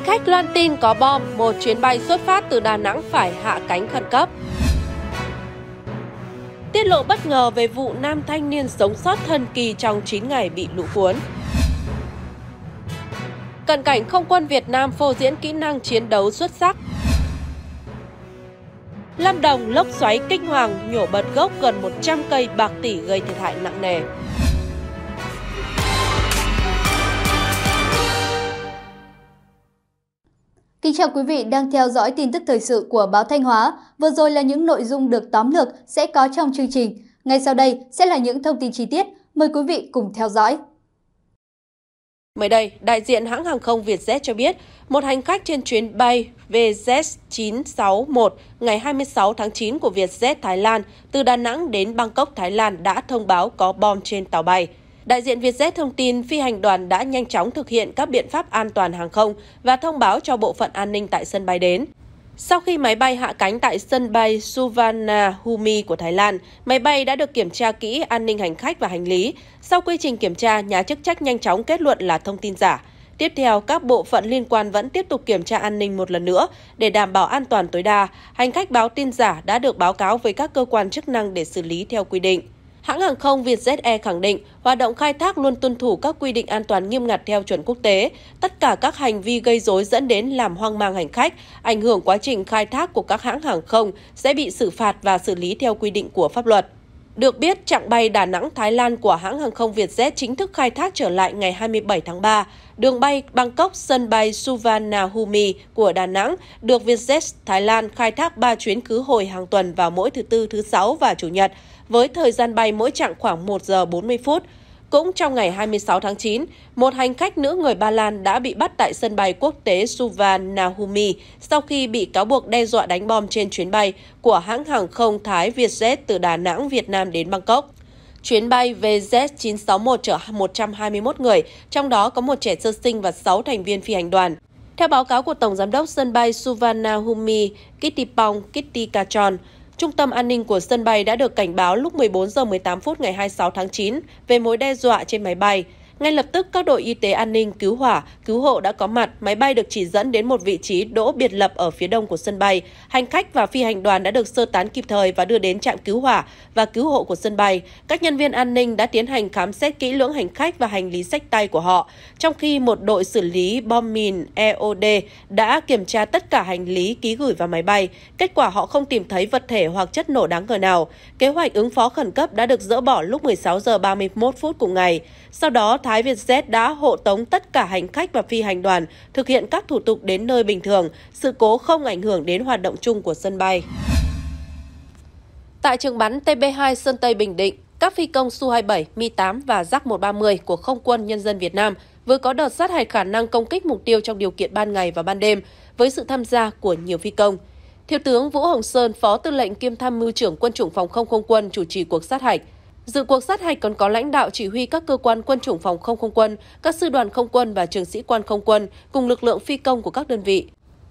Hành khách loan tin có bom, một chuyến bay xuất phát từ Đà Nẵng phải hạ cánh khẩn cấp. Tiết lộ bất ngờ về vụ nam thanh niên sống sót thần kỳ trong 9 ngày bị lũ cuốn. Cận cảnh không quân Việt Nam phô diễn kỹ năng chiến đấu xuất sắc. Lâm Đồng lốc xoáy kinh hoàng nhổ bật gốc gần 100 cây bạc tỷ gây thiệt hại nặng nề. Kính chào quý vị đang theo dõi tin tức thời sự của báo Thanh Hóa. Vừa rồi là những nội dung được tóm lược sẽ có trong chương trình. Ngay sau đây sẽ là những thông tin chi tiết. Mời quý vị cùng theo dõi. Mới đây, đại diện hãng hàng không Vietjet cho biết, một hành khách trên chuyến bay VZ961 ngày 26 tháng 9 của Vietjet Thái Lan từ Đà Nẵng đến Bangkok, Thái Lan đã thông báo có bom trên tàu bay – Đại diện Vietjet thông tin phi hành đoàn đã nhanh chóng thực hiện các biện pháp an toàn hàng không và thông báo cho bộ phận an ninh tại sân bay đến. Sau khi máy bay hạ cánh tại sân bay Suvarnabhumi của Thái Lan, máy bay đã được kiểm tra kỹ an ninh hành khách và hành lý. Sau quy trình kiểm tra, nhà chức trách nhanh chóng kết luận là thông tin giả. Tiếp theo, các bộ phận liên quan vẫn tiếp tục kiểm tra an ninh một lần nữa để đảm bảo an toàn tối đa. Hành khách báo tin giả đã được báo cáo với các cơ quan chức năng để xử lý theo quy định. Hãng hàng không Vietjet Air khẳng định hoạt động khai thác luôn tuân thủ các quy định an toàn nghiêm ngặt theo chuẩn quốc tế. Tất cả các hành vi gây rối dẫn đến làm hoang mang hành khách, ảnh hưởng quá trình khai thác của các hãng hàng không sẽ bị xử phạt và xử lý theo quy định của pháp luật. Được biết, chặng bay Đà Nẵng Thái Lan của hãng hàng không Vietjet chính thức khai thác trở lại ngày 27 tháng 3. Đường bay Bangkok sân bay Suvarnabhumi của Đà Nẵng được Vietjet Thái Lan khai thác 3 chuyến khứ hồi hàng tuần vào mỗi thứ tư, thứ sáu và chủ nhật với thời gian bay mỗi chặng khoảng 1 giờ 40 phút. Cũng trong ngày 26 tháng 9, một hành khách nữ người Ba Lan đã bị bắt tại sân bay quốc tế Suvan Nahumi sau khi bị cáo buộc đe dọa đánh bom trên chuyến bay của hãng hàng không Thái Vietjet từ Đà Nẵng, Việt Nam đến Bangkok. Chuyến bay VZ961 chở 121 người, trong đó có một trẻ sơ sinh và 6 thành viên phi hành đoàn. Theo báo cáo của Tổng Giám đốc sân bay Suvarnabhumi Kittipong Kittikachon, Trung tâm an ninh của sân bay đã được cảnh báo lúc 14 giờ 18 phút ngày 26 tháng 9 về mối đe dọa trên máy bay. Ngay lập tức, các đội y tế an ninh, cứu hỏa, cứu hộ đã có mặt, máy bay được chỉ dẫn đến một vị trí đỗ biệt lập ở phía đông của sân bay. Hành khách và phi hành đoàn đã được sơ tán kịp thời và đưa đến trạm cứu hỏa và cứu hộ của sân bay. Các nhân viên an ninh đã tiến hành khám xét kỹ lưỡng hành khách và hành lý sách tay của họ, trong khi một đội xử lý bom mìn EOD đã kiểm tra tất cả hành lý ký gửi vào máy bay. Kết quả họ không tìm thấy vật thể hoặc chất nổ đáng ngờ nào. Kế hoạch ứng phó khẩn cấp đã được dỡ bỏ lúc 16 giờ 31 phút cùng ngày. Sau đó, Thái Vietjet đã hộ tống tất cả hành khách và phi hành đoàn thực hiện các thủ tục đến nơi bình thường, sự cố không ảnh hưởng đến hoạt động chung của sân bay. Tại trường bắn TB2 Sơn Tây Bình Định, các phi công Su-27, Mi-8 và Yak-130 của Không quân Nhân dân Việt Nam vừa có đợt sát hạch khả năng công kích mục tiêu trong điều kiện ban ngày và ban đêm với sự tham gia của nhiều phi công. Thiếu tướng Vũ Hồng Sơn, Phó Tư lệnh kiêm Tham mưu trưởng Quân chủng Phòng không Không quân chủ trì cuộc sát hạch. Dự cuộc sát hạch còn có lãnh đạo chỉ huy các cơ quan quân chủng phòng không không quân, các sư đoàn không quân và trường sĩ quan không quân cùng lực lượng phi công của các đơn vị.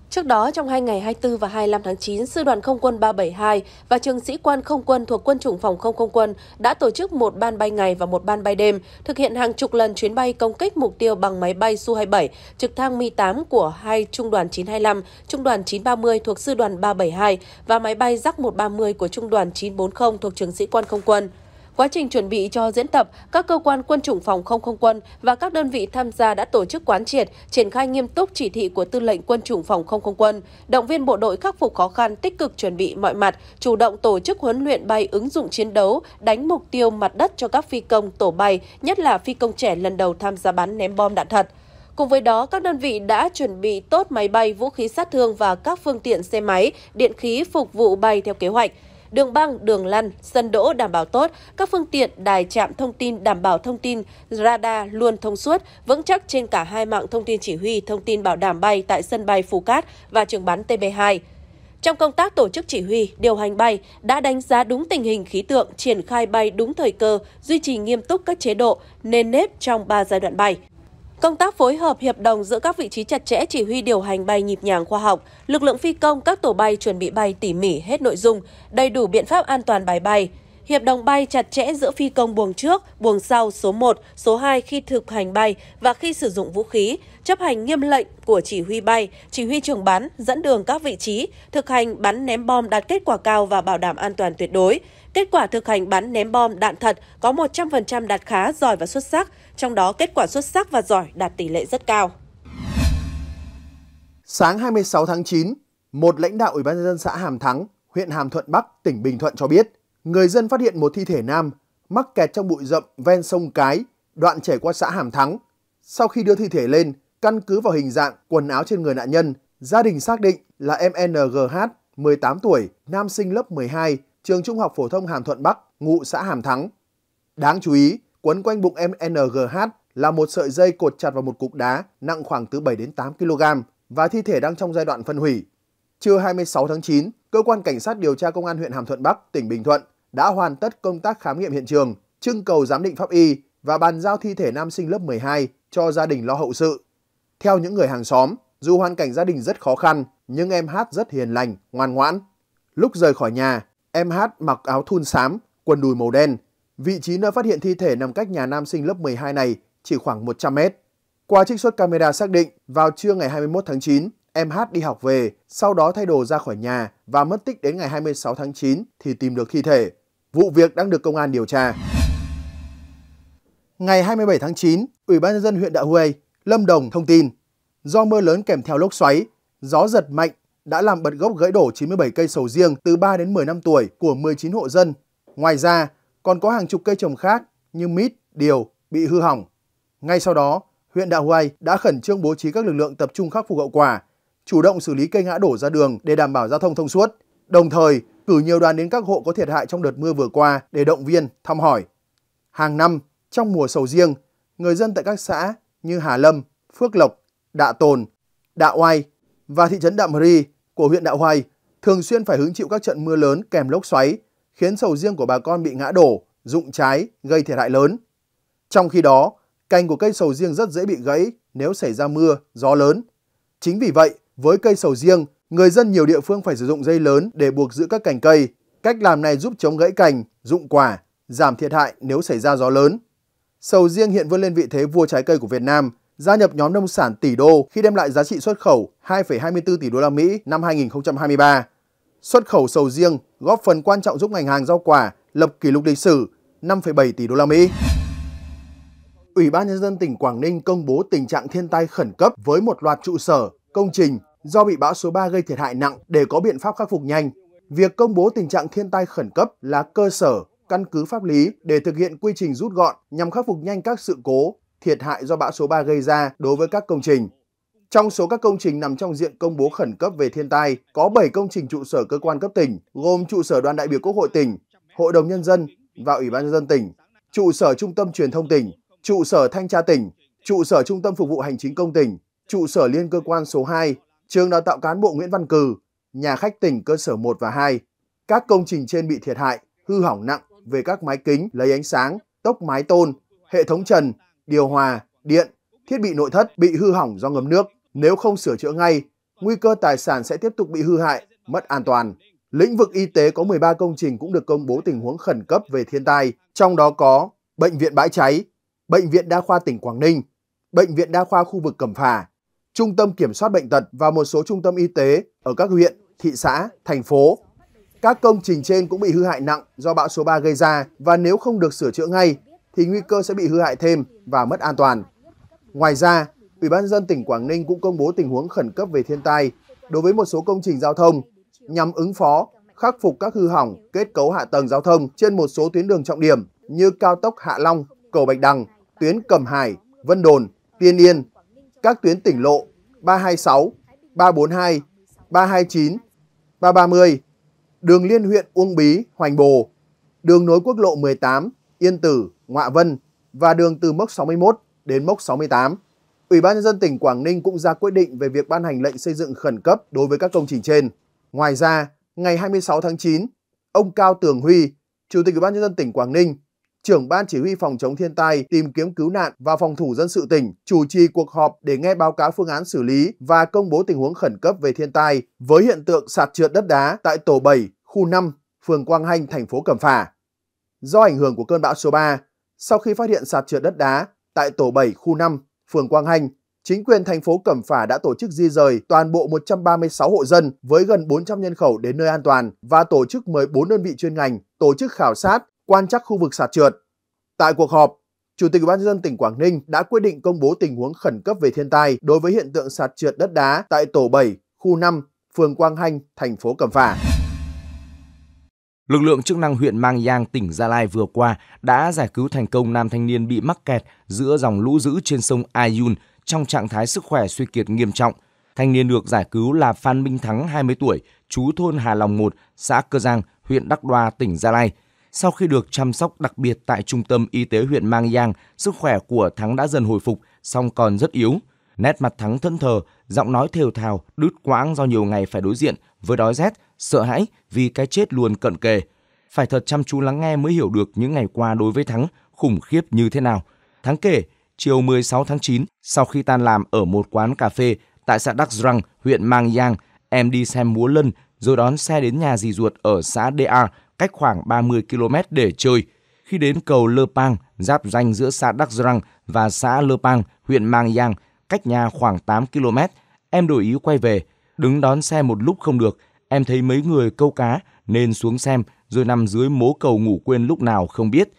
Trước đó, trong hai ngày 24 và 25 tháng 9, Sư đoàn Không quân 372 và trường sĩ quan không quân thuộc Quân chủng Phòng không Không quân đã tổ chức một ban bay ngày và một ban bay đêm, thực hiện hàng chục lần chuyến bay công kích mục tiêu bằng máy bay Su-27, trực thăng Mi-8 của hai Trung đoàn 925, Trung đoàn 930 thuộc Sư đoàn 372 và máy bay Yak-130 của Trung đoàn 940 thuộc trường sĩ quan không quân. Quá trình chuẩn bị cho diễn tập, các cơ quan quân chủng phòng không không quân và các đơn vị tham gia đã tổ chức quán triệt, triển khai nghiêm túc chỉ thị của Tư lệnh Quân chủng phòng không không quân, động viên bộ đội khắc phục khó khăn, tích cực chuẩn bị mọi mặt, chủ động tổ chức huấn luyện bay ứng dụng chiến đấu, đánh mục tiêu mặt đất cho các phi công tổ bay, nhất là phi công trẻ lần đầu tham gia bắn ném bom đạn thật. Cùng với đó, các đơn vị đã chuẩn bị tốt máy bay, vũ khí sát thương và các phương tiện xe máy, điện khí phục vụ bay theo kế hoạch đường băng, đường lăn, sân đỗ đảm bảo tốt, các phương tiện đài trạm thông tin đảm bảo thông tin radar luôn thông suốt, vững chắc trên cả hai mạng thông tin chỉ huy, thông tin bảo đảm bay tại sân bay Phú Cát và trường bắn TB2. Trong công tác tổ chức chỉ huy, điều hành bay đã đánh giá đúng tình hình khí tượng, triển khai bay đúng thời cơ, duy trì nghiêm túc các chế độ, nền nếp trong 3 giai đoạn bay. Công tác phối hợp hiệp đồng giữa các vị trí chặt chẽ chỉ huy điều hành bay nhịp nhàng khoa học, lực lượng phi công các tổ bay chuẩn bị bay tỉ mỉ hết nội dung, đầy đủ biện pháp an toàn bài bay. Hiệp đồng bay chặt chẽ giữa phi công buồng trước, buồng sau số 1, số 2 khi thực hành bay và khi sử dụng vũ khí, chấp hành nghiêm lệnh của chỉ huy bay, chỉ huy trường bắn, dẫn đường các vị trí, thực hành bắn ném bom đạt kết quả cao và bảo đảm an toàn tuyệt đối. Kết quả thực hành bắn ném bom đạn thật có 100% đạt khá, giỏi và xuất sắc, trong đó kết quả xuất sắc và giỏi đạt tỷ lệ rất cao. Sáng 26 tháng 9, một lãnh đạo Ủy ban nhân dân xã Hàm Thắng, huyện Hàm Thuận Bắc, tỉnh Bình Thuận cho biết, người dân phát hiện một thi thể nam mắc kẹt trong bụi rậm ven sông Cái, đoạn chảy qua xã Hàm Thắng. Sau khi đưa thi thể lên, căn cứ vào hình dạng quần áo trên người nạn nhân, gia đình xác định là em NGH, 18 tuổi, nam sinh lớp 12, trường trung học phổ thông Hàm Thuận Bắc, ngụ xã Hàm Thắng. Đáng chú ý, quấn quanh bụng em NGH là một sợi dây cột chặt vào một cục đá nặng khoảng từ 7 đến 8 kg và thi thể đang trong giai đoạn phân hủy. Trưa 26 tháng 9, cơ quan cảnh sát điều tra công an huyện Hàm Thuận Bắc, tỉnh Bình Thuận đã hoàn tất công tác khám nghiệm hiện trường, trưng cầu giám định pháp y và bàn giao thi thể nam sinh lớp 12 cho gia đình lo hậu sự. Theo những người hàng xóm, dù hoàn cảnh gia đình rất khó khăn, nhưng em Hát rất hiền lành, ngoan ngoãn. Lúc rời khỏi nhà, Em Hát mặc áo thun xám, quần đùi màu đen. Vị trí nơi phát hiện thi thể nằm cách nhà nam sinh lớp 12 này chỉ khoảng 100 mét. Qua trích xuất camera xác định, vào trưa ngày 21 tháng 9, em Hát đi học về, sau đó thay đồ ra khỏi nhà và mất tích đến ngày 26 tháng 9 thì tìm được thi thể. Vụ việc đang được công an điều tra. Ngày 27 tháng 9, Ủy ban nhân dân huyện Đạ dạ Huê, Lâm Đồng thông tin, do mưa lớn kèm theo lốc xoáy, gió giật mạnh đã làm bật gốc gãy đổ 97 cây sầu riêng từ 3 đến 10 năm tuổi của 19 hộ dân. Ngoài ra, còn có hàng chục cây trồng khác như mít, điều bị hư hỏng. Ngay sau đó, huyện Đạo Huay đã khẩn trương bố trí các lực lượng tập trung khắc phục hậu quả, chủ động xử lý cây ngã đổ ra đường để đảm bảo giao thông thông suốt, đồng thời cử nhiều đoàn đến các hộ có thiệt hại trong đợt mưa vừa qua để động viên, thăm hỏi. Hàng năm, trong mùa sầu riêng, người dân tại các xã như Hà Lâm, Phước Lộc, Đạ Tồn, Đạ Oai và thị trấn Đạm Ri của huyện Đạo Hoài thường xuyên phải hứng chịu các trận mưa lớn kèm lốc xoáy, khiến sầu riêng của bà con bị ngã đổ, rụng trái, gây thiệt hại lớn. Trong khi đó, cành của cây sầu riêng rất dễ bị gãy nếu xảy ra mưa, gió lớn. Chính vì vậy, với cây sầu riêng, người dân nhiều địa phương phải sử dụng dây lớn để buộc giữ các cành cây. Cách làm này giúp chống gãy cành, rụng quả, giảm thiệt hại nếu xảy ra gió lớn. Sầu riêng hiện vươn lên vị thế vua trái cây của Việt Nam gia nhập nhóm nông sản tỷ đô khi đem lại giá trị xuất khẩu 2,24 tỷ đô la Mỹ năm 2023. Xuất khẩu sầu riêng góp phần quan trọng giúp ngành hàng rau quả lập kỷ lục lịch sử 5,7 tỷ đô la Mỹ. Ủy ban nhân dân tỉnh Quảng Ninh công bố tình trạng thiên tai khẩn cấp với một loạt trụ sở, công trình do bị bão số 3 gây thiệt hại nặng để có biện pháp khắc phục nhanh. Việc công bố tình trạng thiên tai khẩn cấp là cơ sở, căn cứ pháp lý để thực hiện quy trình rút gọn nhằm khắc phục nhanh các sự cố thiệt hại do bão số 3 gây ra đối với các công trình. Trong số các công trình nằm trong diện công bố khẩn cấp về thiên tai, có 7 công trình trụ sở cơ quan cấp tỉnh, gồm trụ sở đoàn đại biểu Quốc hội tỉnh, Hội đồng Nhân dân và Ủy ban Nhân dân tỉnh, trụ sở Trung tâm Truyền thông tỉnh, trụ sở Thanh tra tỉnh, trụ sở Trung tâm Phục vụ Hành chính công tỉnh, trụ sở Liên cơ quan số 2, trường đào tạo cán bộ Nguyễn Văn Cừ, nhà khách tỉnh cơ sở 1 và 2. Các công trình trên bị thiệt hại, hư hỏng nặng về các mái kính lấy ánh sáng, tốc mái tôn, hệ thống trần, điều hòa, điện, thiết bị nội thất bị hư hỏng do ngấm nước. Nếu không sửa chữa ngay, nguy cơ tài sản sẽ tiếp tục bị hư hại, mất an toàn. Lĩnh vực y tế có 13 công trình cũng được công bố tình huống khẩn cấp về thiên tai, trong đó có Bệnh viện Bãi Cháy, Bệnh viện Đa khoa tỉnh Quảng Ninh, Bệnh viện Đa khoa khu vực Cẩm Phả, Trung tâm Kiểm soát Bệnh tật và một số trung tâm y tế ở các huyện, thị xã, thành phố. Các công trình trên cũng bị hư hại nặng do bão số 3 gây ra và nếu không được sửa chữa ngay thì nguy cơ sẽ bị hư hại thêm và mất an toàn. Ngoài ra, Ủy ban dân tỉnh Quảng Ninh cũng công bố tình huống khẩn cấp về thiên tai đối với một số công trình giao thông nhằm ứng phó, khắc phục các hư hỏng kết cấu hạ tầng giao thông trên một số tuyến đường trọng điểm như cao tốc Hạ Long, cầu Bạch Đằng, tuyến Cẩm Hải, Vân Đồn, Tiên Yên, các tuyến tỉnh lộ 326, 342, 329, 330, đường liên huyện Uông Bí, Hoành Bồ, đường nối quốc lộ 18, Yên Tử, Ngoạ Vân và đường từ mốc 61 đến mốc 68. Ủy ban nhân dân tỉnh Quảng Ninh cũng ra quyết định về việc ban hành lệnh xây dựng khẩn cấp đối với các công trình trên. Ngoài ra, ngày 26 tháng 9, ông Cao Tường Huy, Chủ tịch Ủy ban nhân dân tỉnh Quảng Ninh, trưởng ban chỉ huy phòng chống thiên tai, tìm kiếm cứu nạn và phòng thủ dân sự tỉnh chủ trì cuộc họp để nghe báo cáo phương án xử lý và công bố tình huống khẩn cấp về thiên tai với hiện tượng sạt trượt đất đá tại tổ 7, khu 5, phường Quang Hanh, thành phố Cẩm Phả. Do ảnh hưởng của cơn bão số 3, sau khi phát hiện sạt trượt đất đá tại tổ 7 khu 5, phường Quang Hanh, chính quyền thành phố Cẩm Phả đã tổ chức di rời toàn bộ 136 hộ dân với gần 400 nhân khẩu đến nơi an toàn và tổ chức 14 đơn vị chuyên ngành tổ chức khảo sát, quan trắc khu vực sạt trượt. Tại cuộc họp, Chủ tịch ubnd tỉnh Quảng Ninh đã quyết định công bố tình huống khẩn cấp về thiên tai đối với hiện tượng sạt trượt đất đá tại tổ 7, khu 5, phường Quang Hanh, thành phố Cẩm Phả. Lực lượng chức năng huyện Mang Giang, tỉnh Gia Lai vừa qua đã giải cứu thành công nam thanh niên bị mắc kẹt giữa dòng lũ dữ trên sông Ayun trong trạng thái sức khỏe suy kiệt nghiêm trọng. Thanh niên được giải cứu là Phan Minh Thắng, 20 tuổi, chú thôn Hà Lòng 1, xã Cơ Giang, huyện Đắc Đoa, tỉnh Gia Lai. Sau khi được chăm sóc đặc biệt tại trung tâm y tế huyện Mang Giang, sức khỏe của Thắng đã dần hồi phục, song còn rất yếu. Nét mặt Thắng thẫn thờ, giọng nói thều thào, đứt quãng do nhiều ngày phải đối diện với đói rét, sợ hãi vì cái chết luôn cận kề. Phải thật chăm chú lắng nghe mới hiểu được những ngày qua đối với Thắng khủng khiếp như thế nào. Thắng kể, chiều 16 tháng 9, sau khi tan làm ở một quán cà phê tại xã Đắc Răng, huyện Mang Giang, em đi xem múa lân rồi đón xe đến nhà dì ruột ở xã DA cách khoảng 30 km để chơi. Khi đến cầu Lơ Pang, giáp danh giữa xã Đắc Răng và xã Lơ Pang, huyện Mang Giang, cách nhà khoảng 8 km, em đổi ý quay về, đứng đón xe một lúc không được, em thấy mấy người câu cá nên xuống xem rồi nằm dưới mố cầu ngủ quên lúc nào không biết.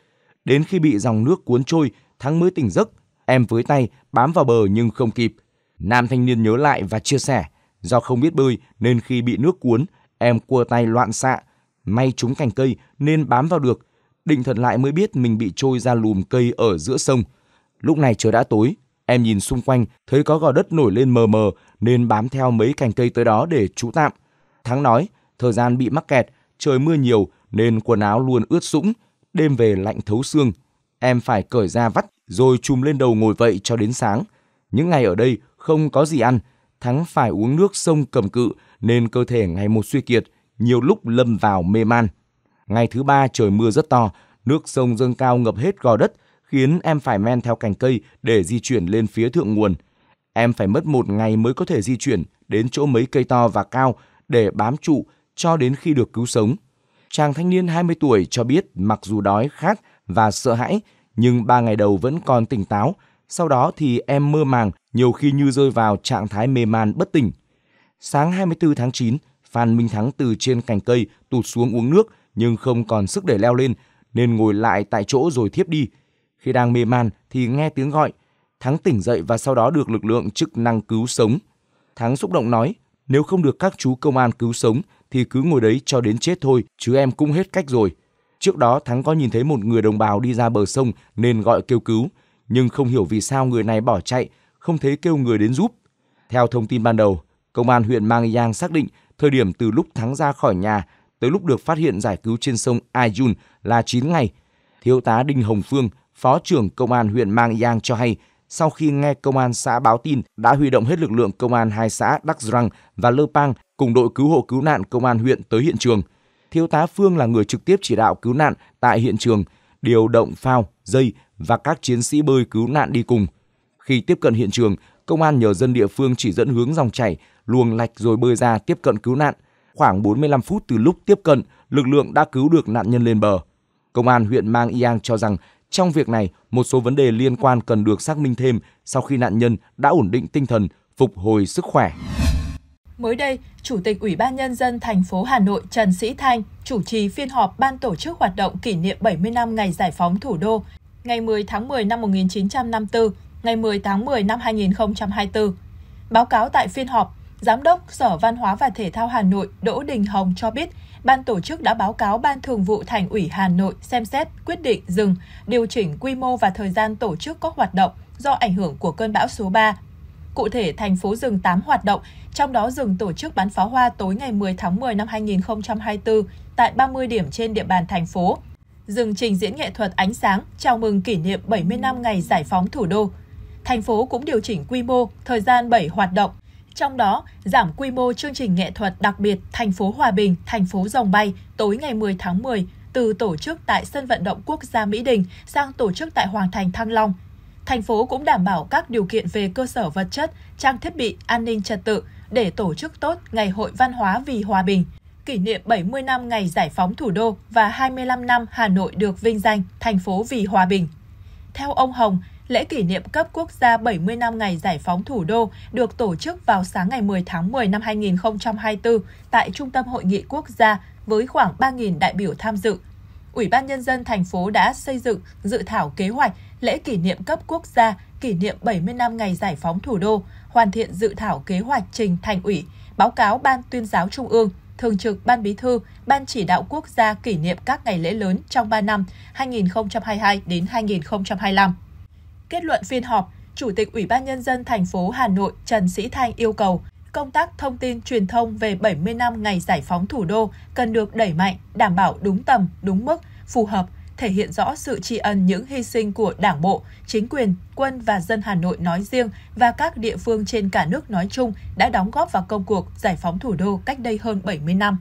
Đến khi bị dòng nước cuốn trôi, Thắng mới tỉnh giấc, em với tay bám vào bờ nhưng không kịp. Nam thanh niên nhớ lại và chia sẻ, do không biết bơi nên khi bị nước cuốn, em cua tay loạn xạ, may trúng cành cây nên bám vào được. Định thần lại mới biết mình bị trôi ra lùm cây ở giữa sông. Lúc này trời đã tối, Em nhìn xung quanh, thấy có gò đất nổi lên mờ mờ nên bám theo mấy cành cây tới đó để trú tạm. Thắng nói, thời gian bị mắc kẹt, trời mưa nhiều nên quần áo luôn ướt sũng, đêm về lạnh thấu xương. Em phải cởi ra vắt rồi chùm lên đầu ngồi vậy cho đến sáng. Những ngày ở đây không có gì ăn, Thắng phải uống nước sông cầm cự nên cơ thể ngày một suy kiệt, nhiều lúc lâm vào mê man. Ngày thứ ba trời mưa rất to, nước sông dâng cao ngập hết gò đất, khiến em phải men theo cành cây để di chuyển lên phía thượng nguồn. Em phải mất một ngày mới có thể di chuyển đến chỗ mấy cây to và cao để bám trụ cho đến khi được cứu sống. Chàng thanh niên 20 tuổi cho biết mặc dù đói, khát và sợ hãi, nhưng ba ngày đầu vẫn còn tỉnh táo. Sau đó thì em mơ màng, nhiều khi như rơi vào trạng thái mê man bất tỉnh. Sáng 24 tháng 9, Phan Minh Thắng từ trên cành cây tụt xuống uống nước nhưng không còn sức để leo lên, nên ngồi lại tại chỗ rồi thiếp đi. Khi đang mê man thì nghe tiếng gọi, Thắng tỉnh dậy và sau đó được lực lượng chức năng cứu sống. Thắng xúc động nói, nếu không được các chú công an cứu sống thì cứ ngồi đấy cho đến chết thôi, chứ em cũng hết cách rồi. Trước đó Thắng có nhìn thấy một người đồng bào đi ra bờ sông nên gọi kêu cứu, nhưng không hiểu vì sao người này bỏ chạy, không thấy kêu người đến giúp. Theo thông tin ban đầu, công an huyện Mang Yang xác định thời điểm từ lúc Thắng ra khỏi nhà tới lúc được phát hiện giải cứu trên sông Ayun là 9 ngày. Thiếu tá Đinh Hồng Phương, Phó trưởng Công an huyện Mang Giang cho hay, sau khi nghe công an xã báo tin đã huy động hết lực lượng công an hai xã Đắc Răng và Lơ Pang cùng đội cứu hộ cứu nạn công an huyện tới hiện trường. Thiếu tá Phương là người trực tiếp chỉ đạo cứu nạn tại hiện trường, điều động phao, dây và các chiến sĩ bơi cứu nạn đi cùng. Khi tiếp cận hiện trường, công an nhờ dân địa phương chỉ dẫn hướng dòng chảy, luồng lạch rồi bơi ra tiếp cận cứu nạn. Khoảng 45 phút từ lúc tiếp cận, lực lượng đã cứu được nạn nhân lên bờ. Công an huyện Mang Yang cho rằng trong việc này, một số vấn đề liên quan cần được xác minh thêm sau khi nạn nhân đã ổn định tinh thần, phục hồi sức khỏe. Mới đây, Chủ tịch Ủy ban Nhân dân thành phố Hà Nội Trần Sĩ Thanh chủ trì phiên họp ban tổ chức hoạt động kỷ niệm 70 năm ngày giải phóng thủ đô, ngày 10 tháng 10 năm 1954, ngày 10 tháng 10 năm 2024. Báo cáo tại phiên họp, Giám đốc Sở Văn hóa và Thể thao Hà Nội Đỗ Đình Hồng cho biết ban tổ chức đã báo cáo Ban Thường vụ Thành ủy Hà Nội xem xét quyết định dừng, điều chỉnh quy mô và thời gian tổ chức các hoạt động do ảnh hưởng của cơn bão số 3. Cụ thể, thành phố dừng 8 hoạt động, trong đó dừng tổ chức bắn pháo hoa tối ngày 10 tháng 10 năm 2024 tại 30 điểm trên địa bàn thành phố, dừng trình diễn nghệ thuật ánh sáng chào mừng kỷ niệm 70 năm ngày giải phóng thủ đô. Thành phố cũng điều chỉnh quy mô, thời gian 7 hoạt động trong đó, giảm quy mô chương trình nghệ thuật đặc biệt Thành phố Hòa Bình, Thành phố Dòng Bay tối ngày 10 tháng 10 từ tổ chức tại Sân vận động quốc gia Mỹ Đình sang tổ chức tại Hoàng thành Thăng Long. Thành phố cũng đảm bảo các điều kiện về cơ sở vật chất, trang thiết bị, an ninh trật tự để tổ chức tốt Ngày hội văn hóa vì hòa bình, kỷ niệm 70 năm ngày giải phóng thủ đô và 25 năm Hà Nội được vinh danh thành phố vì hòa bình. Theo ông Hồng, lễ kỷ niệm cấp quốc gia 70 năm ngày giải phóng thủ đô được tổ chức vào sáng ngày 10 tháng 10 năm 2024 tại Trung tâm Hội nghị Quốc gia với khoảng 3.000 đại biểu tham dự. Ủy ban Nhân dân thành phố đã xây dựng dự thảo kế hoạch lễ kỷ niệm cấp quốc gia kỷ niệm 70 năm ngày giải phóng thủ đô, hoàn thiện dự thảo kế hoạch trình thành ủy, báo cáo Ban tuyên giáo Trung ương, Thường trực Ban Bí thư, Ban chỉ đạo quốc gia kỷ niệm các ngày lễ lớn trong 3 năm 2022 đến 2025. Kết luận phiên họp, Chủ tịch Ủy ban Nhân dân thành phố Hà Nội Trần Sĩ Thanh yêu cầu công tác thông tin truyền thông về 70 năm ngày giải phóng thủ đô cần được đẩy mạnh, đảm bảo đúng tầm, đúng mức, phù hợp, thể hiện rõ sự tri ân những hy sinh của Đảng bộ, chính quyền, quân và dân Hà Nội nói riêng và các địa phương trên cả nước nói chung đã đóng góp vào công cuộc giải phóng thủ đô cách đây hơn 70 năm.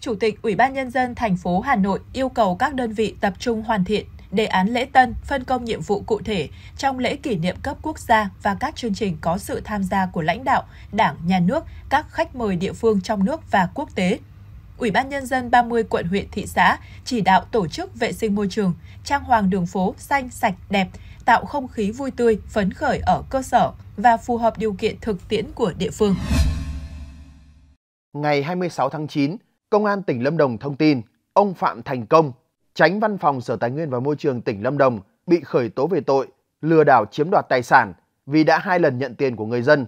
Chủ tịch Ủy ban nhân dân thành phố Hà Nội yêu cầu các đơn vị tập trung hoàn thiện đề án lễ tân, phân công nhiệm vụ cụ thể trong lễ kỷ niệm cấp quốc gia và các chương trình có sự tham gia của lãnh đạo, đảng, nhà nước, các khách mời địa phương trong nước và quốc tế. Ủy ban Nhân dân 30 quận huyện thị xã chỉ đạo tổ chức vệ sinh môi trường, trang hoàng đường phố xanh sạch đẹp, tạo không khí vui tươi, phấn khởi ở cơ sở và phù hợp điều kiện thực tiễn của địa phương. Ngày 26 tháng 9, Công an tỉnh Lâm Đồng thông tin ông Phạm Thành Công, tránh văn phòng Sở Tài nguyên và Môi trường tỉnh Lâm Đồng bị khởi tố về tội lừa đảo chiếm đoạt tài sản vì đã hai lần nhận tiền của người dân.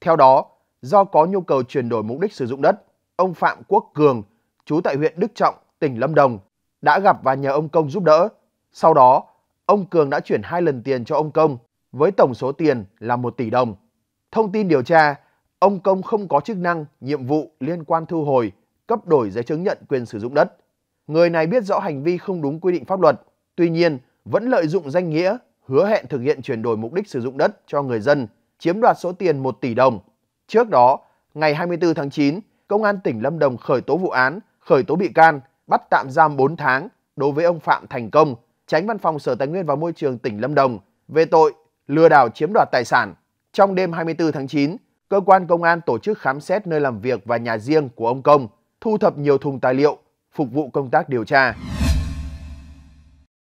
Theo đó, do có nhu cầu chuyển đổi mục đích sử dụng đất, ông Phạm Quốc Cường, chú tại huyện Đức Trọng, tỉnh Lâm Đồng, đã gặp và nhờ ông Công giúp đỡ. Sau đó, ông Cường đã chuyển hai lần tiền cho ông Công với tổng số tiền là 1 tỷ đồng. Thông tin điều tra, ông Công không có chức năng, nhiệm vụ liên quan thu hồi, cấp đổi giấy chứng nhận quyền sử dụng đất. Người này biết rõ hành vi không đúng quy định pháp luật, tuy nhiên vẫn lợi dụng danh nghĩa hứa hẹn thực hiện chuyển đổi mục đích sử dụng đất cho người dân, chiếm đoạt số tiền 1 tỷ đồng. Trước đó, ngày 24 tháng 9, Công an tỉnh Lâm Đồng khởi tố vụ án, khởi tố bị can, bắt tạm giam 4 tháng đối với ông Phạm Thành Công, tránh văn phòng Sở Tài nguyên và Môi trường tỉnh Lâm Đồng về tội lừa đảo chiếm đoạt tài sản. Trong đêm 24 tháng 9, cơ quan công an tổ chức khám xét nơi làm việc và nhà riêng của ông Công, thu thập nhiều thùng tài liệu phục vụ công tác điều tra.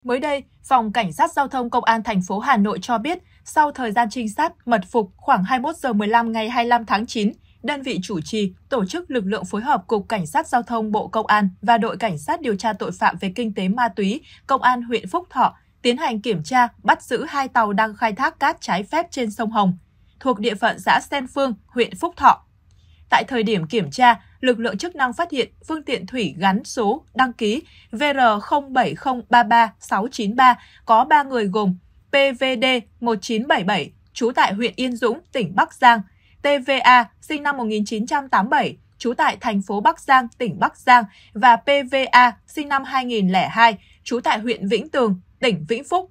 Mới đây, Phòng Cảnh sát Giao thông Công an thành phố Hà Nội cho biết, sau thời gian trinh sát, mật phục khoảng 21 giờ 15 ngày 25 tháng 9, đơn vị chủ trì tổ chức lực lượng phối hợp Cục Cảnh sát Giao thông Bộ Công an và đội Cảnh sát điều tra tội phạm về kinh tế ma túy Công an huyện Phúc Thọ tiến hành kiểm tra, bắt giữ hai tàu đang khai thác cát trái phép trên sông Hồng, thuộc địa phận xã Sen Phương, huyện Phúc Thọ. Tại thời điểm kiểm tra, lực lượng chức năng phát hiện phương tiện thủy gắn số đăng ký VR07033693 có 3 người gồm PVD 1977, trú tại huyện Yên Dũng, tỉnh Bắc Giang, TVA sinh năm 1987, trú tại thành phố Bắc Giang, tỉnh Bắc Giang và PVA sinh năm 2002, trú tại huyện Vĩnh Tường, tỉnh Vĩnh Phúc.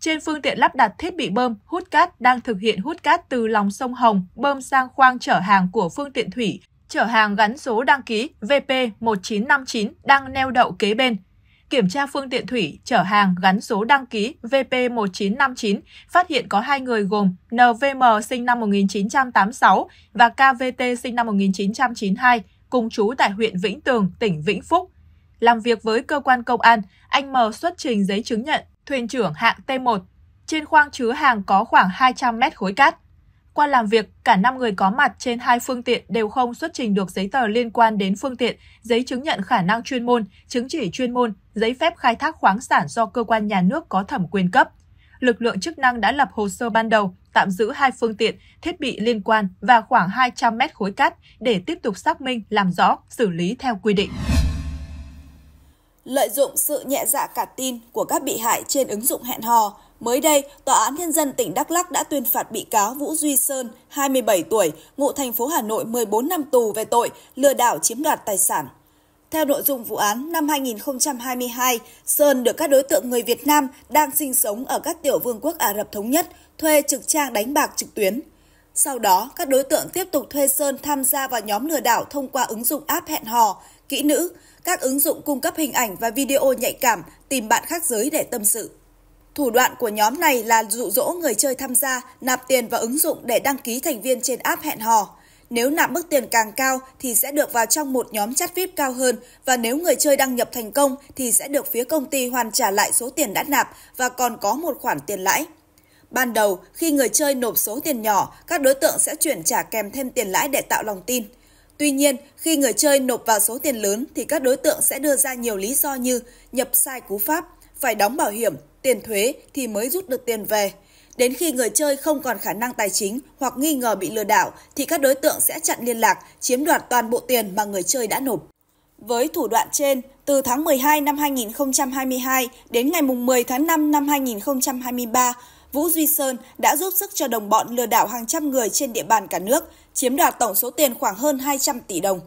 Trên phương tiện lắp đặt thiết bị bơm hút cát đang thực hiện hút cát từ lòng sông Hồng bơm sang khoang chở hàng của phương tiện thủy chở hàng gắn số đăng ký VP1959 đang neo đậu kế bên. Kiểm tra phương tiện thủy chở hàng gắn số đăng ký VP1959, phát hiện có hai người gồm NVM sinh năm 1986 và KVT sinh năm 1992, cùng trú tại huyện Vĩnh Tường, tỉnh Vĩnh Phúc. Làm việc với cơ quan công an, anh M xuất trình giấy chứng nhận thuyền trưởng hạng T1. Trên khoang chứa hàng có khoảng 200 mét khối cát. Qua làm việc, cả 5 người có mặt trên hai phương tiện đều không xuất trình được giấy tờ liên quan đến phương tiện, giấy chứng nhận khả năng chuyên môn, chứng chỉ chuyên môn, giấy phép khai thác khoáng sản do cơ quan nhà nước có thẩm quyền cấp. Lực lượng chức năng đã lập hồ sơ ban đầu, tạm giữ hai phương tiện, thiết bị liên quan và khoảng 200 mét khối cát để tiếp tục xác minh, làm rõ, xử lý theo quy định lợi dụng sự nhẹ dạ cả tin của các bị hại trên ứng dụng hẹn hò Mới đây, Tòa án Nhân dân tỉnh Đắk Lắc đã tuyên phạt bị cáo Vũ Duy Sơn, 27 tuổi, ngụ thành phố Hà Nội 14 năm tù về tội lừa đảo chiếm đoạt tài sản. Theo nội dung vụ án, năm 2022, Sơn được các đối tượng người Việt Nam đang sinh sống ở các tiểu vương quốc Ả Rập Thống Nhất thuê trực trang đánh bạc trực tuyến. Sau đó, các đối tượng tiếp tục thuê Sơn tham gia vào nhóm lừa đảo thông qua ứng dụng app hẹn hò, kỹ nữ, các ứng dụng cung cấp hình ảnh và video nhạy cảm tìm bạn khác giới để tâm sự. Thủ đoạn của nhóm này là dụ dỗ người chơi tham gia, nạp tiền vào ứng dụng để đăng ký thành viên trên app hẹn hò. Nếu nạp mức tiền càng cao thì sẽ được vào trong một nhóm chat VIP cao hơn và nếu người chơi đăng nhập thành công thì sẽ được phía công ty hoàn trả lại số tiền đã nạp và còn có một khoản tiền lãi. Ban đầu, khi người chơi nộp số tiền nhỏ, các đối tượng sẽ chuyển trả kèm thêm tiền lãi để tạo lòng tin. Tuy nhiên, khi người chơi nộp vào số tiền lớn thì các đối tượng sẽ đưa ra nhiều lý do như nhập sai cú pháp, phải đóng bảo hiểm, tiền thuế thì mới rút được tiền về. Đến khi người chơi không còn khả năng tài chính hoặc nghi ngờ bị lừa đảo thì các đối tượng sẽ chặn liên lạc, chiếm đoạt toàn bộ tiền mà người chơi đã nộp. Với thủ đoạn trên, từ tháng 12 năm 2022 đến ngày 10 tháng 5 năm 2023, Vũ Duy Sơn đã giúp sức cho đồng bọn lừa đảo hàng trăm người trên địa bàn cả nước, chiếm đoạt tổng số tiền khoảng hơn 200 tỷ đồng.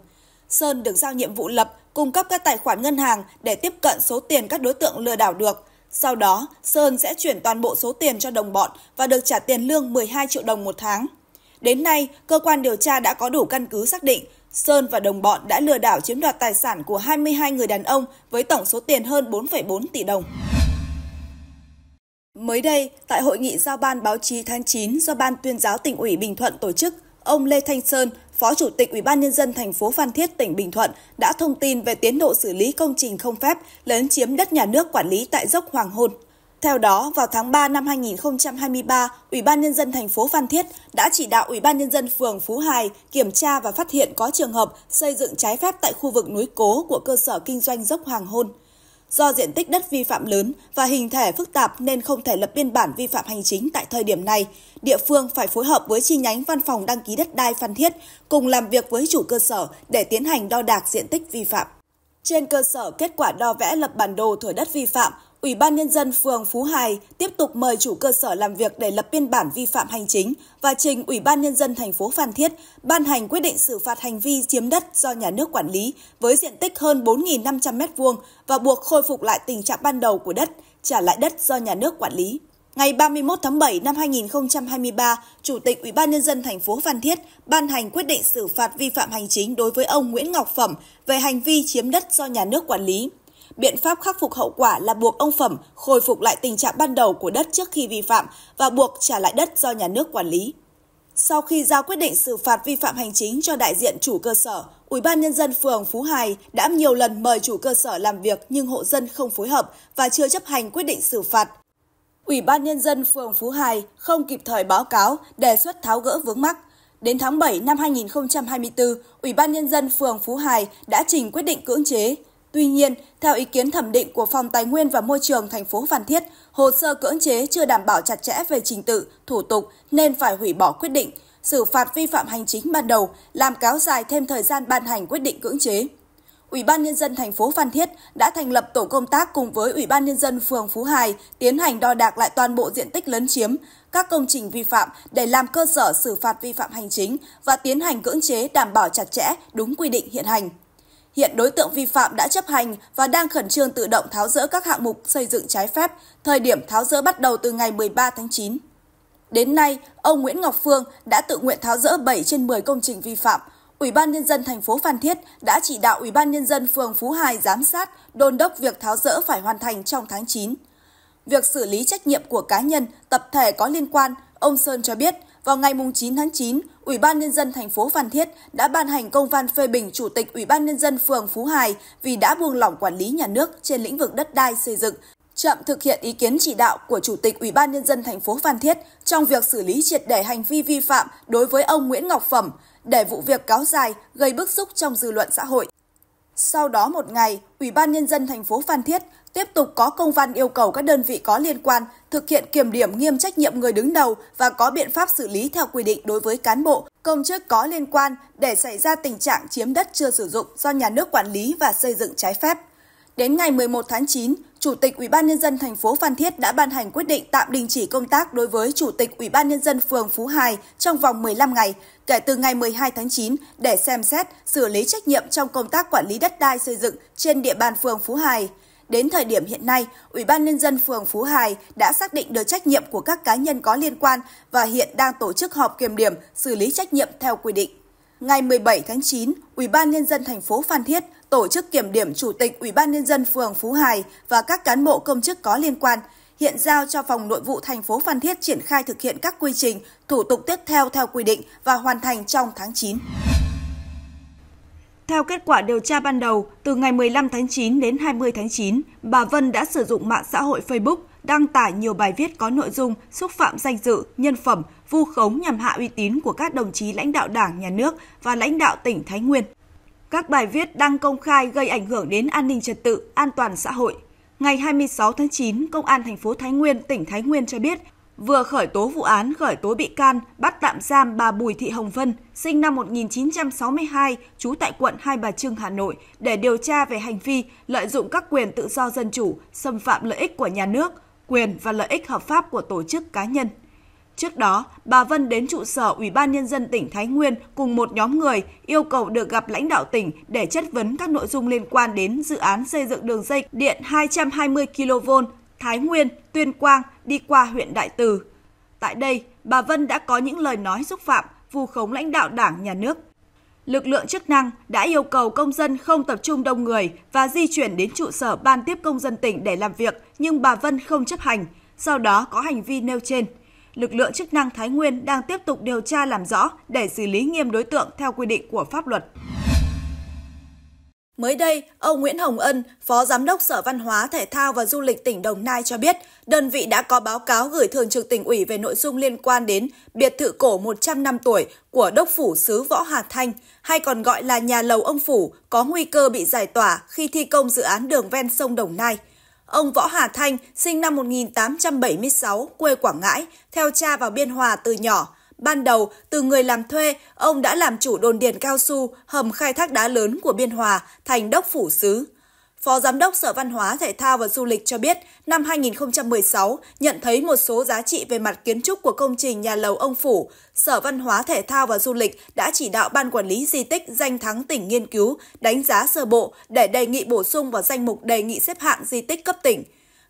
Sơn được giao nhiệm vụ lập, cung cấp các tài khoản ngân hàng để tiếp cận số tiền các đối tượng lừa đảo được – sau đó, Sơn sẽ chuyển toàn bộ số tiền cho đồng bọn và được trả tiền lương 12 triệu đồng một tháng. Đến nay, cơ quan điều tra đã có đủ căn cứ xác định Sơn và đồng bọn đã lừa đảo chiếm đoạt tài sản của 22 người đàn ông với tổng số tiền hơn 4,4 tỷ đồng. Mới đây, tại hội nghị giao ban báo chí tháng 9 do Ban tuyên giáo tỉnh ủy Bình Thuận tổ chức, ông Lê Thanh Sơn, Phó Chủ tịch Ủy ban nhân dân thành phố Phan Thiết, tỉnh Bình Thuận đã thông tin về tiến độ xử lý công trình không phép lấn chiếm đất nhà nước quản lý tại dốc Hoàng Hôn. Theo đó, vào tháng 3 năm 2023, Ủy ban nhân dân thành phố Phan Thiết đã chỉ đạo Ủy ban nhân dân phường Phú Hải kiểm tra và phát hiện có trường hợp xây dựng trái phép tại khu vực núi Cố của cơ sở kinh doanh dốc Hoàng Hôn. Do diện tích đất vi phạm lớn và hình thể phức tạp nên không thể lập biên bản vi phạm hành chính tại thời điểm này, địa phương phải phối hợp với chi nhánh văn phòng đăng ký đất đai Phan Thiết cùng làm việc với chủ cơ sở để tiến hành đo đạc diện tích vi phạm. Trên cơ sở kết quả đo vẽ lập bản đồ thửa đất vi phạm, Ủy ban Nhân dân phường Phú Hải tiếp tục mời chủ cơ sở làm việc để lập biên bản vi phạm hành chính và trình Ủy ban Nhân dân thành phố Phan Thiết ban hành quyết định xử phạt hành vi chiếm đất do nhà nước quản lý với diện tích hơn 4.500 m2 và buộc khôi phục lại tình trạng ban đầu của đất, trả lại đất do nhà nước quản lý. Ngày 31 tháng 7 năm 2023, Chủ tịch Ủy ban nhân dân thành phố Phan Thiết ban hành quyết định xử phạt vi phạm hành chính đối với ông Nguyễn Ngọc Phẩm về hành vi chiếm đất do nhà nước quản lý. Biện pháp khắc phục hậu quả là buộc ông Phẩm khôi phục lại tình trạng ban đầu của đất trước khi vi phạm và buộc trả lại đất do nhà nước quản lý. Sau khi ra quyết định xử phạt vi phạm hành chính cho đại diện chủ cơ sở, Ủy ban nhân dân phường Phú Hải đã nhiều lần mời chủ cơ sở làm việc nhưng hộ dân không phối hợp và chưa chấp hành quyết định xử phạt. Ủy ban nhân dân phường Phú Hải không kịp thời báo cáo, đề xuất tháo gỡ vướng mắc. Đến tháng 7 năm 2024, Ủy ban nhân dân phường Phú Hải đã trình quyết định cưỡng chế Tuy nhiên, theo ý kiến thẩm định của Phòng Tài nguyên và Môi trường thành phố Phan Thiết, hồ sơ cưỡng chế chưa đảm bảo chặt chẽ về trình tự, thủ tục nên phải hủy bỏ quyết định, xử phạt vi phạm hành chính ban đầu, làm kéo dài thêm thời gian ban hành quyết định cưỡng chế. Ủy ban nhân dân thành phố Phan Thiết đã thành lập tổ công tác cùng với Ủy ban nhân dân phường Phú Hải tiến hành đo đạc lại toàn bộ diện tích lấn chiếm, các công trình vi phạm để làm cơ sở xử phạt vi phạm hành chính và tiến hành cưỡng chế đảm bảo chặt chẽ đúng quy định hiện hành. Hiện đối tượng vi phạm đã chấp hành và đang khẩn trương tự động tháo rỡ các hạng mục xây dựng trái phép. Thời điểm tháo rỡ bắt đầu từ ngày 13 tháng 9. Đến nay, ông Nguyễn Ngọc Phương đã tự nguyện tháo rỡ 7 trên 10 công trình vi phạm. Ủy ban nhân dân thành phố Phan Thiết đã chỉ đạo Ủy ban nhân dân phường Phú Hải giám sát, đôn đốc việc tháo rỡ phải hoàn thành trong tháng 9. Việc xử lý trách nhiệm của cá nhân, tập thể có liên quan, ông Sơn cho biết vào ngày 9 tháng 9, Ủy ban Nhân dân thành phố Phan Thiết đã ban hành công văn phê bình Chủ tịch Ủy ban Nhân dân phường Phú Hải vì đã buông lỏng quản lý nhà nước trên lĩnh vực đất đai xây dựng, chậm thực hiện ý kiến chỉ đạo của Chủ tịch Ủy ban Nhân dân thành phố Phan Thiết trong việc xử lý triệt để hành vi vi phạm đối với ông Nguyễn Ngọc Phẩm, để vụ việc kéo dài gây bức xúc trong dư luận xã hội. Sau đó một ngày, Ủy ban Nhân dân thành phố Phan Thiết tiếp tục có công văn yêu cầu các đơn vị có liên quan thực hiện kiểm điểm nghiêm trách nhiệm người đứng đầu và có biện pháp xử lý theo quy định đối với cán bộ, công chức có liên quan để xảy ra tình trạng chiếm đất chưa sử dụng do nhà nước quản lý và xây dựng trái phép. Đến ngày 11 tháng 9, Chủ tịch Ủy ban nhân dân thành phố Phan Thiết đã ban hành quyết định tạm đình chỉ công tác đối với Chủ tịch Ủy ban nhân dân phường Phú Hải trong vòng 15 ngày kể từ ngày 12 tháng 9 để xem xét xử lý trách nhiệm trong công tác quản lý đất đai xây dựng trên địa bàn phường Phú Hải. Đến thời điểm hiện nay, Ủy ban Nhân dân phường Phú Hải đã xác định được trách nhiệm của các cá nhân có liên quan và hiện đang tổ chức họp kiểm điểm xử lý trách nhiệm theo quy định. Ngày 17 tháng 9, Ủy ban Nhân dân thành phố Phan Thiết tổ chức kiểm điểm Chủ tịch Ủy ban Nhân dân phường Phú Hải và các cán bộ công chức có liên quan, hiện giao cho Phòng Nội vụ thành phố Phan Thiết triển khai thực hiện các quy trình, thủ tục tiếp theo theo quy định và hoàn thành trong tháng 9. Theo kết quả điều tra ban đầu, từ ngày 15 tháng 9 đến 20 tháng 9, bà Vân đã sử dụng mạng xã hội Facebook đăng tải nhiều bài viết có nội dung xúc phạm danh dự, nhân phẩm, vu khống nhằm hạ uy tín của các đồng chí lãnh đạo Đảng, Nhà nước và lãnh đạo tỉnh Thái Nguyên. Các bài viết đăng công khai gây ảnh hưởng đến an ninh trật tự, an toàn xã hội. Ngày 26 tháng 9, Công an thành phố Thái Nguyên, tỉnh Thái Nguyên cho biết vừa khởi tố vụ án khởi tố bị can bắt tạm giam bà Bùi Thị Hồng Vân, sinh năm 1962, trú tại quận Hai Bà Trưng, Hà Nội, để điều tra về hành vi lợi dụng các quyền tự do dân chủ, xâm phạm lợi ích của nhà nước, quyền và lợi ích hợp pháp của tổ chức cá nhân. Trước đó, bà Vân đến trụ sở Ủy ban Nhân dân tỉnh Thái Nguyên cùng một nhóm người yêu cầu được gặp lãnh đạo tỉnh để chất vấn các nội dung liên quan đến dự án xây dựng đường dây điện 220 kV Thái Nguyên, Tuyên Quang đi qua huyện Đại Từ. Tại đây, bà Vân đã có những lời nói xúc phạm, vu khống lãnh đạo Đảng, Nhà nước. Lực lượng chức năng đã yêu cầu công dân không tập trung đông người và di chuyển đến trụ sở Ban tiếp công dân tỉnh để làm việc, nhưng bà Vân không chấp hành, sau đó có hành vi nêu trên. Lực lượng chức năng Thái Nguyên đang tiếp tục điều tra làm rõ để xử lý nghiêm đối tượng theo quy định của pháp luật. Mới đây, ông Nguyễn Hồng Ân, Phó Giám đốc Sở Văn hóa, Thể thao và Du lịch tỉnh Đồng Nai cho biết, đơn vị đã có báo cáo gửi Thường trực tỉnh ủy về nội dung liên quan đến biệt thự cổ 100 năm tuổi của đốc phủ sứ Võ Hà Thanh, hay còn gọi là nhà lầu ông phủ, có nguy cơ bị giải tỏa khi thi công dự án đường ven sông Đồng Nai. Ông Võ Hà Thanh, sinh năm 1876, quê Quảng Ngãi, theo cha vào Biên Hòa từ nhỏ, Ban đầu, từ người làm thuê, ông đã làm chủ đồn điền cao su, hầm khai thác đá lớn của Biên Hòa, thành đốc phủ xứ. Phó Giám đốc Sở Văn hóa, Thể thao và Du lịch cho biết, năm 2016 nhận thấy một số giá trị về mặt kiến trúc của công trình nhà lầu ông Phủ. Sở Văn hóa, Thể thao và Du lịch đã chỉ đạo Ban Quản lý Di tích danh thắng tỉnh nghiên cứu, đánh giá sơ bộ để đề nghị bổ sung vào danh mục đề nghị xếp hạng di tích cấp tỉnh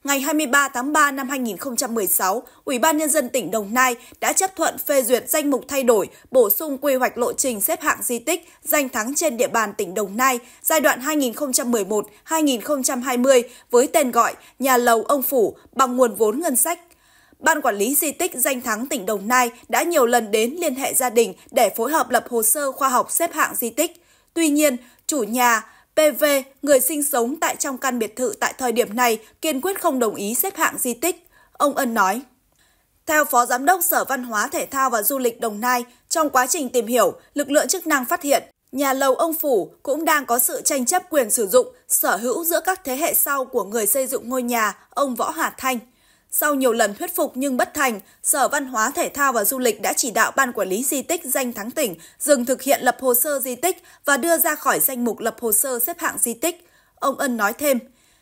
ngày 23 tháng 3 năm 2016, Ủy ban Nhân dân tỉnh Đồng Nai đã chấp thuận phê duyệt danh mục thay đổi, bổ sung quy hoạch lộ trình xếp hạng di tích danh thắng trên địa bàn tỉnh Đồng Nai giai đoạn 2011-2020 với tên gọi Nhà lầu ông Phủ bằng nguồn vốn ngân sách. Ban quản lý di tích danh thắng tỉnh Đồng Nai đã nhiều lần đến liên hệ gia đình để phối hợp lập hồ sơ khoa học xếp hạng di tích. Tuy nhiên, chủ nhà, PV, người sinh sống tại trong căn biệt thự tại thời điểm này, kiên quyết không đồng ý xếp hạng di tích. Ông Ân nói. Theo Phó Giám đốc Sở Văn hóa Thể thao và Du lịch Đồng Nai, trong quá trình tìm hiểu, lực lượng chức năng phát hiện nhà lầu ông Phủ cũng đang có sự tranh chấp quyền sử dụng, sở hữu giữa các thế hệ sau của người xây dựng ngôi nhà, ông Võ Hà Thanh – sau nhiều lần thuyết phục nhưng bất thành, Sở Văn hóa Thể thao và Du lịch đã chỉ đạo Ban Quản lý Di tích danh thắng tỉnh dừng thực hiện lập hồ sơ di tích và đưa ra khỏi danh mục lập hồ sơ xếp hạng di tích. Ông Ân nói thêm,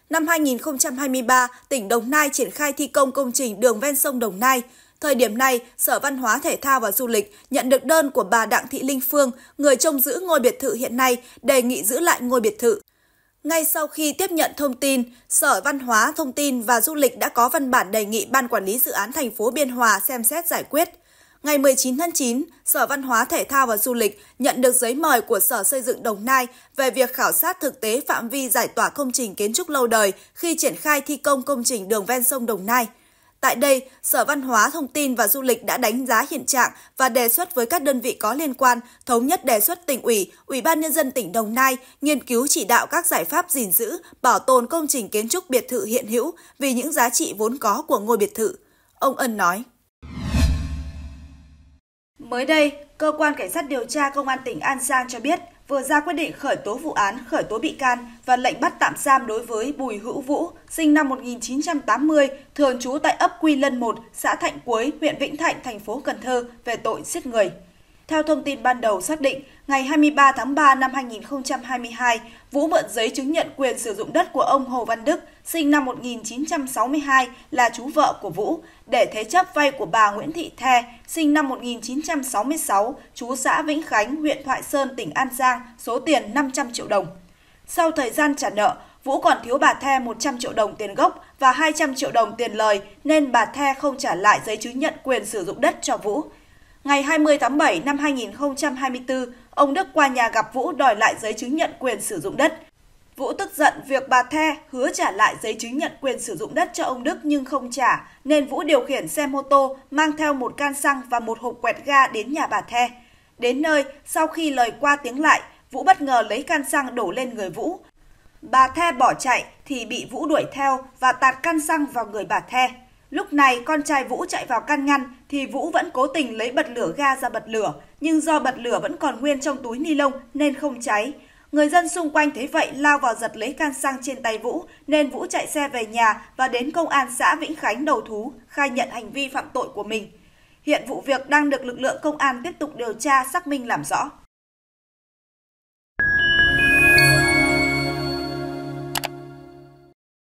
năm 2023, tỉnh Đồng Nai triển khai thi công công trình đường ven sông Đồng Nai. Thời điểm này, Sở Văn hóa Thể thao và Du lịch nhận được đơn của bà Đặng Thị Linh Phương, người trông giữ ngôi biệt thự hiện nay, đề nghị giữ lại ngôi biệt thự. Ngay sau khi tiếp nhận thông tin, Sở Văn hóa, Thông tin và Du lịch đã có văn bản đề nghị Ban Quản lý Dự án thành phố Biên Hòa xem xét giải quyết. Ngày 19 tháng 9, Sở Văn hóa Thể thao và Du lịch nhận được giấy mời của Sở Xây dựng Đồng Nai về việc khảo sát thực tế phạm vi giải tỏa công trình kiến trúc lâu đời khi triển khai thi công công trình đường ven sông Đồng Nai – Tại đây, Sở Văn hóa Thông tin và Du lịch đã đánh giá hiện trạng và đề xuất với các đơn vị có liên quan thống nhất đề xuất tỉnh ủy, Ủy ban nhân dân tỉnh Đồng Nai nghiên cứu chỉ đạo các giải pháp gìn giữ, bảo tồn công trình kiến trúc biệt thự hiện hữu vì những giá trị vốn có của ngôi biệt thự. Ông Ân nói. Mới đây, cơ quan cảnh sát điều tra công an tỉnh An Giang cho biết vừa ra quyết định khởi tố vụ án, khởi tố bị can và lệnh bắt tạm giam đối với Bùi Hữu Vũ, sinh năm 1980, thường trú tại ấp Quy Lân 1, xã Thạnh Quế, huyện Vĩnh Thạnh, thành phố Cần Thơ về tội giết người. Theo thông tin ban đầu xác định, ngày 23 tháng 3 năm 2022, Vũ mượn giấy chứng nhận quyền sử dụng đất của ông Hồ Văn Đức, sinh năm 1962, là chú vợ của Vũ, để thế chấp vay của bà Nguyễn Thị The, sinh năm 1966, chú xã Vĩnh Khánh, huyện Thoại Sơn, tỉnh An Giang, số tiền 500 triệu đồng. Sau thời gian trả nợ, Vũ còn thiếu bà The 100 triệu đồng tiền gốc và 200 triệu đồng tiền lời nên bà The không trả lại giấy chứng nhận quyền sử dụng đất cho Vũ. Ngày 20 tháng 7 năm 2024, ông Đức qua nhà gặp Vũ đòi lại giấy chứng nhận quyền sử dụng đất. Vũ tức giận việc bà The hứa trả lại giấy chứng nhận quyền sử dụng đất cho ông Đức nhưng không trả, nên Vũ điều khiển xe mô tô mang theo một can xăng và một hộp quẹt ga đến nhà bà The. Đến nơi, sau khi lời qua tiếng lại, Vũ bất ngờ lấy can xăng đổ lên người Vũ. Bà The bỏ chạy thì bị Vũ đuổi theo và tạt can xăng vào người bà The. Lúc này con trai Vũ chạy vào can ngăn thì Vũ vẫn cố tình lấy bật lửa ga ra bật lửa, nhưng do bật lửa vẫn còn nguyên trong túi ni lông nên không cháy. Người dân xung quanh thấy vậy lao vào giật lấy can xăng trên tay Vũ nên Vũ chạy xe về nhà và đến công an xã Vĩnh Khánh đầu thú khai nhận hành vi phạm tội của mình. Hiện vụ việc đang được lực lượng công an tiếp tục điều tra xác minh làm rõ.